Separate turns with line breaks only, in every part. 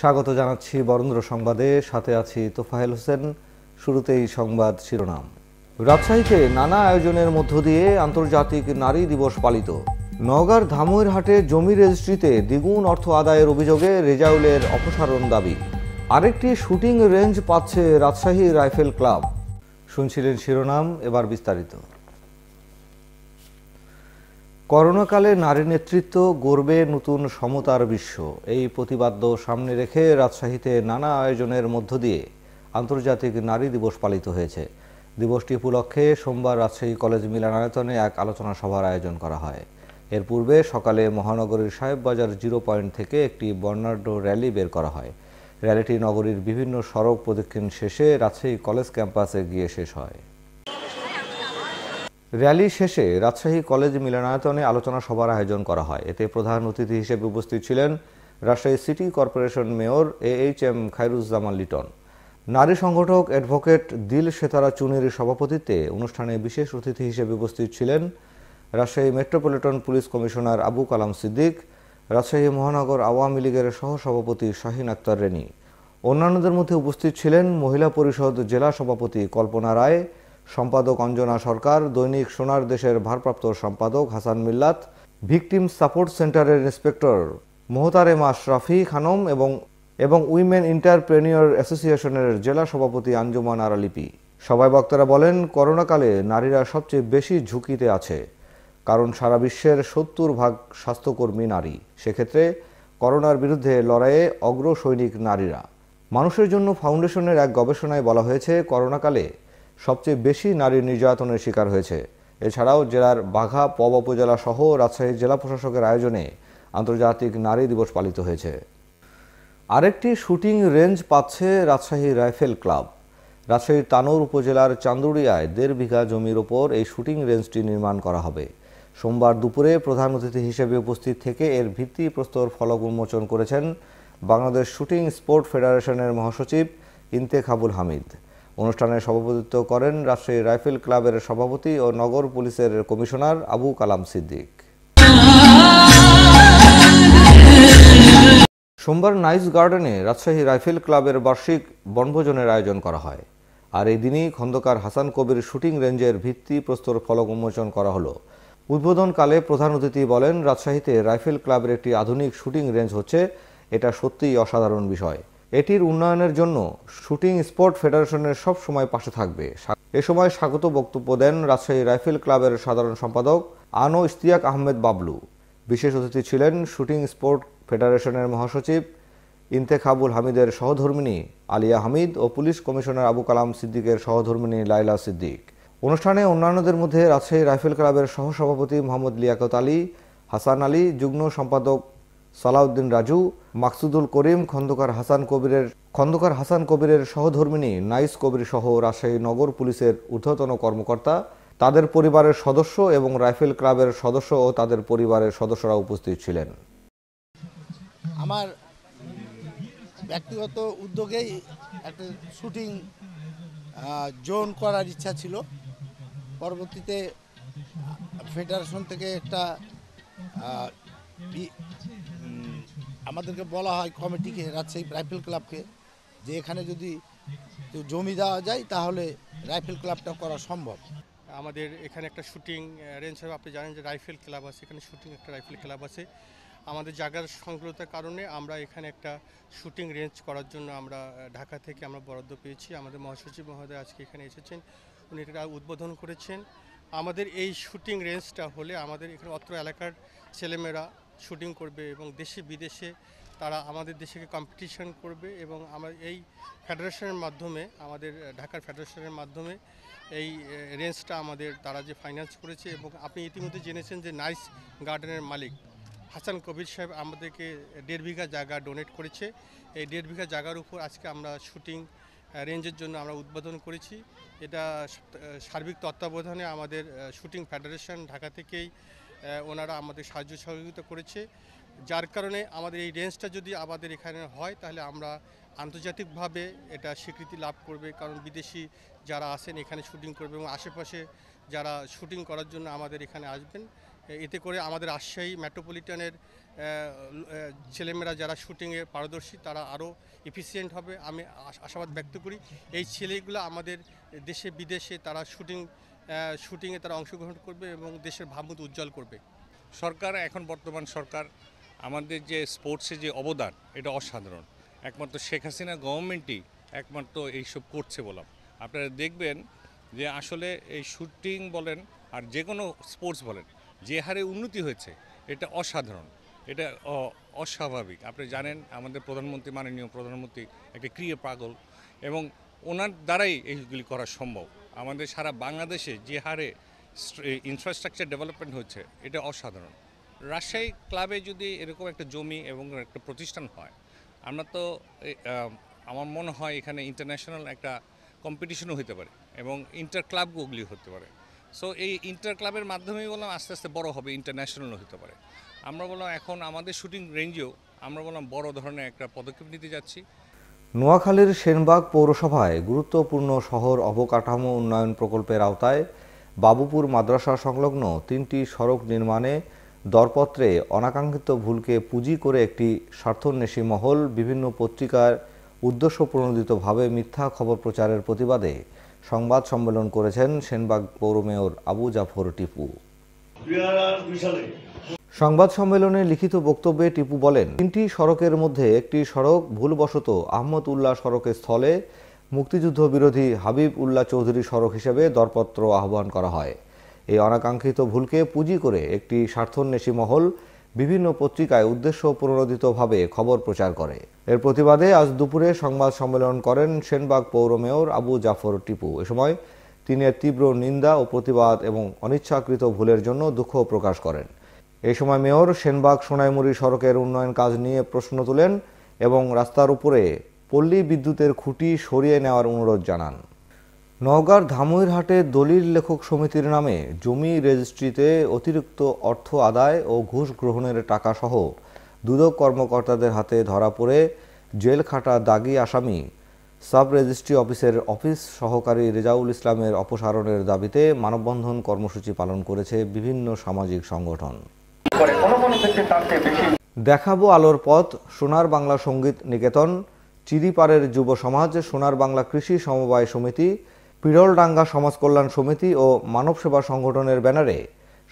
স্বাগত জানাচ্ছি বরেন্দ্র সংবাদে সাথে আছি তোফাহেল হোসেন শুরুতেই সংবাদ শিরোনাম রাজশাহীতে নানা আয়োজনের মধ্য দিয়ে আন্তর্জাতিক নারী দিবস পালিত নওগাঁর ধামইর হাটে জমি রেজিস্ট্রিতে দ্বিগুণ অর্থ আদায়ের অভিযোগে রেজাউলের অপসারণ দাবি আরেকটি শুটিং রেঞ্জ পাচ্ছে রাজশাহী রাইফেল ক্লাব শুনছিলেন শিরোনাম এবার বিস্তারিত করোনাকালে নারী নেতৃত্ব গড়বে নতুন সমতার বিশ্ব এই প্রতিবাদ্য সামনে রেখে রাজশাহীতে নানা আয়োজনের মধ্য দিয়ে আন্তর্জাতিক নারী দিবস পালিত হয়েছে দিবসটি উপলক্ষে সোমবার রাজশাহী কলেজ মিলনায়তনে এক আলোচনা সভার আয়োজন করা হয় এর পূর্বে সকালে মহানগরীর বাজার জিরো পয়েন্ট থেকে একটি বর্ণাঢ্য র্যালি বের করা হয় র্যালিটি নগরীর বিভিন্ন সড়ক প্রদক্ষিণ শেষে রাজশাহী কলেজ ক্যাম্পাসে গিয়ে শেষ হয় র্যালি শেষে রাজশাহী কলেজ মিলনায়তনে আলোচনা সভার আয়োজন করা হয় এতে প্রধান অতিথি হিসেবে উপস্থিত ছিলেন Rajshahi city corporation mayor A H M Khairuzzaman Liton নারী সংগঠক অ্যাডভোকেট দিল সেতারা চুনির সভাপতিত্বে অনুষ্ঠানে বিশেষ অতিথি হিসেবে উপস্থিত ছিলেন Rajshahi metropolitan police commissioner Abu Kalam Siddique Rajshahi মহানগর আওয়ামী লীগের সহসভাপতি শাহিন আক্তার রেনি অন্যান্যদের মধ্যে উপস্থিত ছিলেন মহিলা পরিষদ জেলা সভাপতি কল্পনা রায় সম্পাদক অঞ্জনা সরকার দৈনিক সোনার দেশের ভারপ্রাপ্ত সম্পাদক হাসান মিল্লাত ভিকটিম সাপোর্ট সেন্টারের ইন্সপেক্টর মোহতারেমা শরাফি খানম এবং এবং উইমেন ইন্টারপ্রেনিয়র অ্যাসোসিয়েশনের জেলা সভাপতি আঞ্জুমান আরালিপি সবাই বক্তারা বলেন করোনাকালে নারীরা সবচেয়ে বেশি ঝুঁকিতে আছে কারণ সারা বিশ্বের সত্তর ভাগ স্বাস্থ্যকর্মী নারী সেক্ষেত্রে করোনার বিরুদ্ধে লড়াইয়ে অগ্রসৈনিক নারীরা মানুষের জন্য ফাউন্ডেশনের এক গবেষণায় বলা হয়েছে করোনাকালে সবচেয়ে বেশি নারী নির্যাতনের শিকার হয়েছে এছাড়াও জেলার বাঘা পব উপজেলা সহ রাজশাহী জেলা প্রশাসকের আয়োজনে আন্তর্জাতিক নারী দিবস পালিত হয়েছে আরেকটি শুটিং রেঞ্জ পাচ্ছে রাজশাহী রাইফেল ক্লাব রাজশাহীর তানোর উপজেলার চান্দুড়িয়ায় দেড় বিঘা জমির ওপর এই শুটিং রেঞ্জটি নির্মাণ করা হবে সোমবার দুপুরে প্রধান অতিথি হিসেবে উপস্থিত থেকে এর ভিত্তি প্রস্তর ফলক উন্মোচন করেছেন বাংলাদেশ শুটিং স্পোর্ট ফেডারেশনের মহাসচিব ইন্তেখাবুল হামিদ অনুষ্ঠানে সভাপতিত্ব করেন রাজশাহী রাইফেল ক্লাবের সভাপতি ও নগর পুলিশের কমিশনার আবু কালাম সিদ্দিক সোমবার নাইস গার্ডেনে রাজশাহী রাইফেল ক্লাবের বার্ষিক বনভোজনের আয়োজন করা হয় আর এই দিনই খন্দকার হাসান কবির শুটিং রেঞ্জের ভিত্তি প্রস্তর ফলক উন্মোচন করা হলো উদ্বোধনকালে প্রধান অতিথি বলেন রাজশাহীতে রাইফেল ক্লাবের একটি আধুনিক শুটিং রেঞ্জ হচ্ছে এটা সত্যিই অসাধারণ বিষয় এটির উন্নয়নের জন্য শুটিং স্পোর্ট ফেডারেশনের সব সময় পাশে থাকবে এ সময় স্বাগত বক্তব্য দেন রাজশাহী রাইফেল ক্লাবের সাধারণ সম্পাদক আনো ইস্তিয়াক আহমেদ বাবলু বিশেষ অতিথি ছিলেন শুটিং স্পোর্ট ফেডারেশনের মহাসচিব ইন্তেখাবুল হামিদের সহধর্মিনী আলিয়া হামিদ ও পুলিশ কমিশনার আবু কালাম সিদ্দিকের সহধর্মিনী লাইলা সিদ্দিক অনুষ্ঠানে অন্যান্যদের মধ্যে রাজশাহী রাইফেল ক্লাবের সহসভাপতি মোহাম্মদ লিয়াকত আলী হাসান আলী যুগ্ম সম্পাদক সালাউদ্দিন রাজু মাকসুদুল করিম খন্দকার হাসান কবিরের খন্দকার হাসান কবিরের সহধর্মিনী নাইস কবির সহ রাজশাহী নগর পুলিশের ঊর্ধ্বতন কর্মকর্তা তাদের পরিবারের সদস্য এবং রাইফেল ক্লাবের সদস্য ও তাদের পরিবারের সদস্যরা উপস্থিত ছিলেন
আমার ব্যক্তিগত উদ্যোগেই একটা শুটিং জোন করার ইচ্ছা ছিল পরবর্তীতে ফেডারেশন থেকে একটা আমাদেরকে বলা হয় কমিটিকে রাজশাহী রাইফেল ক্লাবকে যে এখানে যদি জমি দেওয়া যায় তাহলে রাইফেল ক্লাবটা করা সম্ভব আমাদের এখানে একটা শুটিং রেঞ্জ হবে আপনি জানেন যে রাইফেল ক্লাব আছে এখানে শুটিং একটা রাইফেল ক্লাব আছে আমাদের জায়গার সংকুলতার কারণে আমরা এখানে একটা শুটিং রেঞ্জ করার জন্য আমরা ঢাকা থেকে আমরা বরাদ্দ পেয়েছি আমাদের মহাসচিব মহোদয় আজকে এখানে এসেছেন উনি এটা উদ্বোধন করেছেন আমাদের এই শুটিং রেঞ্জটা হলে আমাদের এখানে অত্র এলাকার ছেলেমেয়েরা শুটিং করবে এবং দেশে বিদেশে তারা আমাদের দেশে কম্পিটিশন করবে এবং আমার এই ফেডারেশনের মাধ্যমে আমাদের ঢাকার ফেডারেশনের মাধ্যমে এই রেঞ্জটা আমাদের তারা যে ফাইন্যান্স করেছে এবং আপনি ইতিমধ্যে জেনেছেন যে নাইস গার্ডেনের মালিক হাসান কবির সাহেব আমাদেরকে দেড় বিঘা জায়গা ডোনেট করেছে এই দেড় বিঘা জায়গার উপর আজকে আমরা শুটিং রেঞ্জের জন্য আমরা উদ্বোধন করেছি এটা সার্বিক তত্ত্বাবধানে আমাদের শুটিং ফেডারেশন ঢাকা থেকেই ওনারা আমাদের সাহায্য সহযোগিতা করেছে যার কারণে আমাদের এই রেঞ্জটা যদি আমাদের এখানে হয় তাহলে আমরা আন্তর্জাতিকভাবে এটা স্বীকৃতি লাভ করবে কারণ বিদেশি যারা আসেন এখানে শুটিং করবে এবং আশেপাশে যারা শুটিং করার জন্য আমাদের এখানে আসবেন এতে করে আমাদের রাজশাহী মেট্রোপলিটনের ছেলেমেয়েরা যারা শুটিংয়ে পারদর্শী তারা আরও এফিসিয়েন্ট হবে আমি আশাবাদ ব্যক্ত করি এই ছেলেগুলো আমাদের দেশে বিদেশে তারা শুটিং শুটিংয়ে তারা অংশগ্রহণ করবে এবং দেশের ভাবমূর্তি উজ্জ্বল করবে সরকার এখন বর্তমান সরকার আমাদের যে স্পোর্টসে যে অবদান এটা অসাধারণ একমাত্র শেখ হাসিনা গভর্নমেন্টই একমাত্র এইসব করছে বললাম আপনারা দেখবেন যে আসলে এই শুটিং বলেন আর যে কোনো স্পোর্টস বলেন যে হারে উন্নতি হয়েছে এটা অসাধারণ এটা অস্বাভাবিক আপনি জানেন আমাদের প্রধানমন্ত্রী মাননীয় প্রধানমন্ত্রী একটা ক্রিয়া পাগল এবং ওনার দ্বারাই এইগুলি করা সম্ভব আমাদের সারা বাংলাদেশে যে হারে ইনফ্রাস্ট্রাকচার ডেভেলপমেন্ট হচ্ছে এটা অসাধারণ রাজশাহী ক্লাবে যদি এরকম একটা জমি এবং একটা প্রতিষ্ঠান হয় আমরা তো আমার মনে হয় এখানে ইন্টারন্যাশনাল একটা কম্পিটিশনও হতে পারে এবং ইন্টার ক্লাবগুলি হতে পারে সো এই ইন্টার ক্লাবের মাধ্যমেই বললাম আস্তে আস্তে বড় হবে ইন্টারন্যাশনাল হতে পারে আমরা বললাম এখন আমাদের শুটিং রেঞ্জেও আমরা বললাম বড় ধরনের একটা পদক্ষেপ নিতে যাচ্ছি
নোয়াখালীর সেনবাগ পৌরসভায় গুরুত্বপূর্ণ শহর অবকাঠামো উন্নয়ন প্রকল্পের আওতায় বাবুপুর মাদ্রাসা সংলগ্ন তিনটি সড়ক নির্মাণে দরপত্রে অনাকাঙ্ক্ষিত ভুলকে পুঁজি করে একটি স্বার্থন্বেষী মহল বিভিন্ন পত্রিকার উদ্দেশ্য প্রণোদিতভাবে মিথ্যা খবর প্রচারের প্রতিবাদে সংবাদ সম্মেলন করেছেন সেনবাগ পৌর মেয়র আবু জাফর টিপু সংবাদ সম্মেলনে লিখিত বক্তব্যে টিপু বলেন তিনটি সড়কের মধ্যে একটি সড়ক ভুলবশত আহমদ উল্লাহ সড়কের স্থলে মুক্তিযুদ্ধ বিরোধী হাবিব উল্লাহ চৌধুরী সড়ক হিসেবে দরপত্র আহ্বান করা হয় এই অনাকাঙ্ক্ষিত ভুলকে পুঁজি করে একটি স্বার্থন্বেষী মহল বিভিন্ন পত্রিকায় উদ্দেশ্য প্রণোদিতভাবে খবর প্রচার করে এর প্রতিবাদে আজ দুপুরে সংবাদ সম্মেলন করেন সেনবাগ পৌর মেয়র আবু জাফর টিপু এ সময় তিনি তীব্র নিন্দা ও প্রতিবাদ এবং অনিচ্ছাকৃত ভুলের জন্য দুঃখ প্রকাশ করেন এই সময় মেয়র সেনবাগ সোনাইমুড়ি সড়কের উন্নয়ন কাজ নিয়ে প্রশ্ন তোলেন এবং রাস্তার উপরে পল্লী বিদ্যুতের খুঁটি সরিয়ে নেওয়ার অনুরোধ জানান নওগাঁর ধামইরহাটে দলিল লেখক সমিতির নামে জমি রেজিস্ট্রিতে অতিরিক্ত অর্থ আদায় ও ঘুষ গ্রহণের টাকা সহ দুদক কর্মকর্তাদের হাতে ধরা পড়ে জেল খাটা দাগি আসামি সাব রেজিস্ট্রি অফিসের অফিস সহকারী রেজাউল ইসলামের অপসারণের দাবিতে মানববন্ধন কর্মসূচি পালন করেছে বিভিন্ন সামাজিক সংগঠন দেখাবো আলোর পথ সোনার বাংলা সঙ্গীত নিকেতন চিরিপাড়ের যুব সমাজ সোনার বাংলা কৃষি সমবায় সমিতি পিরলডাঙ্গা কল্যাণ সমিতি ও মানব সেবা সংগঠনের ব্যানারে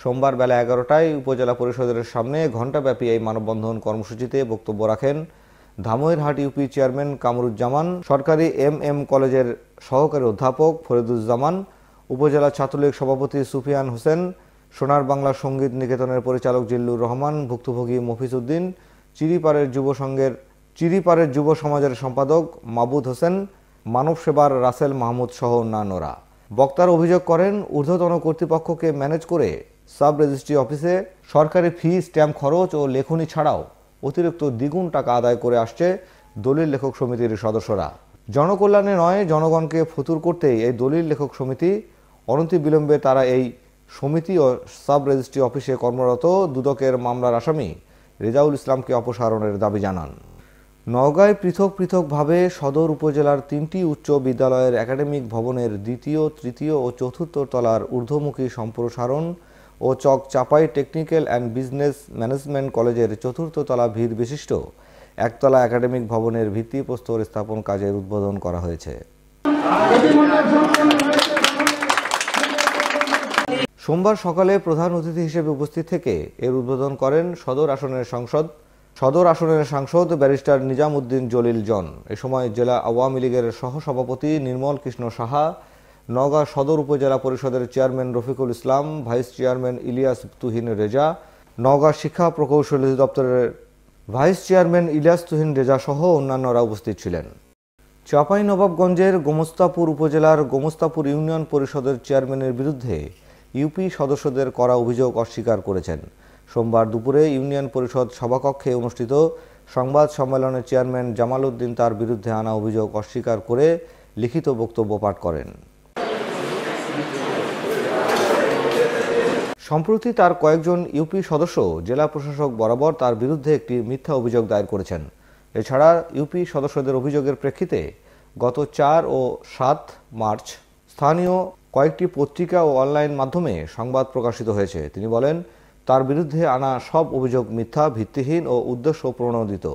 সোমবার বেলা এগারোটায় উপজেলা পরিষদের সামনে ঘণ্টাব্যাপী এই মানববন্ধন কর্মসূচিতে বক্তব্য রাখেন ধামইরহাট ইউপি চেয়ারম্যান কামরুজ্জামান সরকারি এম এম কলেজের সহকারী অধ্যাপক ফরিদুজ্জামান উপজেলা ছাত্রলীগ সভাপতি সুফিয়ান হোসেন সোনার বাংলা সঙ্গীত নিকেতনের পরিচালক জিল্লুর রহমান ভুক্তভোগী মফিজ উদ্দিন চিরিপাড়ের যুব সংঘের চিরিপাড়ের যুব সমাজের সম্পাদক মাবুদ হোসেন মানব সেবার রাসেল মাহমুদ সহ অন্যান্যরা বক্তার অভিযোগ করেন ঊর্ধ্বতন কর্তৃপক্ষকে ম্যানেজ করে সাব রেজিস্ট্রি অফিসে সরকারি ফি স্ট্যাম্প খরচ ও লেখনি ছাড়াও অতিরিক্ত দ্বিগুণ টাকা আদায় করে আসছে দলিল লেখক সমিতির সদস্যরা জনকল্যাণে নয় জনগণকে ফতুর করতেই এই দলিল লেখক সমিতি অনতি বিলম্বে তারা এই সমিতি ও সাব রেজিস্ট্রি অফিসে কর্মরত দুদকের মামলার আসামি রেজাউল ইসলামকে অপসারণের দাবি জানান নওগাঁয় পৃথক পৃথকভাবে সদর উপজেলার তিনটি উচ্চ বিদ্যালয়ের একাডেমিক ভবনের দ্বিতীয় তৃতীয় ও চতুর্থ তলার ঊর্ধ্বমুখী সম্প্রসারণ ও Chak Chapai technical and business management কলেজের চতুর্থ তলা ভিত বিশিষ্ট একতলা একাডেমিক ভবনের ভিত্তিপ্রস্তর স্থাপন কাজের উদ্বোধন করা হয়েছে সোমবার সকালে প্রধান অতিথি হিসেবে উপস্থিত থেকে এর উদ্বোধন করেন সদর আসনের সংসদ সদর আসনের সাংসদ ব্যারিস্টার নিজামুদ্দিন জলিল জন এ সময় জেলা আওয়ামী লীগের সহসভাপতি নির্মল কৃষ্ণ সাহা নওগাঁ সদর উপজেলা পরিষদের chairman Rafiqul Islam vice chairman Ilias Tuhin Reza Naogaon শিক্ষা প্রকৌশলী দপ্তরের ভাইস চেয়ারম্যান ইলিয়াস তুহিন রেজা সহ অন্যান্যরা উপস্থিত ছিলেন নবাবগঞ্জের গোমস্তাপুর উপজেলার গোমস্তাপুর ইউনিয়ন পরিষদের চেয়ারম্যানের বিরুদ্ধে ইউপি সদস্যদের করা অভিযোগ অস্বীকার করেছেন সোমবার দুপুরে ইউনিয়ন পরিষদ সভাকক্ষে অনুষ্ঠিত সংবাদ সম্মেলনে চেয়ারম্যান জামাল উদ্দিন তার বিরুদ্ধে আনা অভিযোগ অস্বীকার করে লিখিত বক্তব্য পাঠ করেন সম্প্রতি তার কয়েকজন ইউপি সদস্য জেলা প্রশাসক বরাবর তার বিরুদ্ধে একটি মিথ্যা অভিযোগ দায়ের করেছেন এছাড়া ইউপি সদস্যদের অভিযোগের প্রেক্ষিতে গত চার ও সাত মার্চ স্থানীয় কয়েকটি পত্রিকা ও অনলাইন মাধ্যমে সংবাদ প্রকাশিত হয়েছে তিনি বলেন তার বিরুদ্ধে আনা সব অভিযোগ মিথ্যা ভিত্তিহীন ও উদ্দেশ্য প্রণোদিত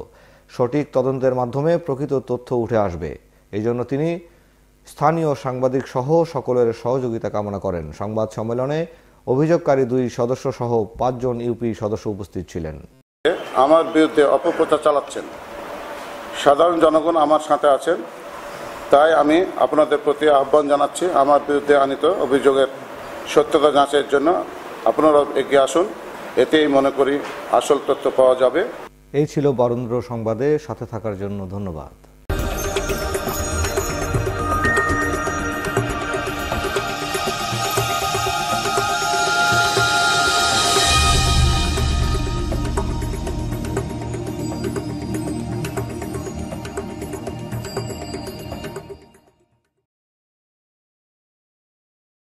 সঠিক তদন্তের মাধ্যমে প্রকৃত তথ্য উঠে আসবে এই জন্য তিনি স্থানীয় সাংবাদিক সহ সকলের সহযোগিতা কামনা করেন সংবাদ সম্মেলনে অভিযোগকারী দুই সদস্য সহ পাঁচজন ইউপি সদস্য উপস্থিত ছিলেন
আমার বিরুদ্ধে অপপ্রচার চালাচ্ছেন সাধারণ জনগণ আমার সাথে আছেন তাই আমি আপনাদের প্রতি আহ্বান জানাচ্ছি আমার বিরুদ্ধে আনিত অভিযোগের সত্যতা যাচাইয়ের জন্য আপনারা এগিয়ে আসুন এতেই মনে করি আসল তথ্য পাওয়া যাবে
এই ছিল বরেন্দ্র সংবাদে সাথে থাকার জন্য ধন্যবাদ